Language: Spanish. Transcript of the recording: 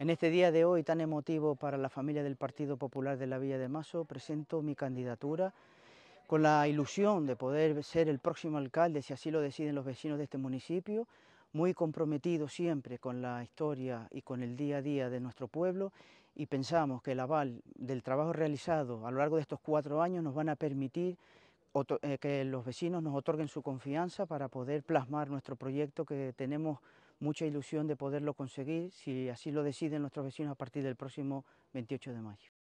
En este día de hoy tan emotivo para la familia del Partido Popular de la Villa de Mazo presento mi candidatura con la ilusión de poder ser el próximo alcalde, si así lo deciden los vecinos de este municipio, muy comprometido siempre con la historia y con el día a día de nuestro pueblo y pensamos que el aval del trabajo realizado a lo largo de estos cuatro años nos van a permitir eh, que los vecinos nos otorguen su confianza para poder plasmar nuestro proyecto que tenemos mucha ilusión de poderlo conseguir si así lo deciden nuestros vecinos a partir del próximo 28 de mayo.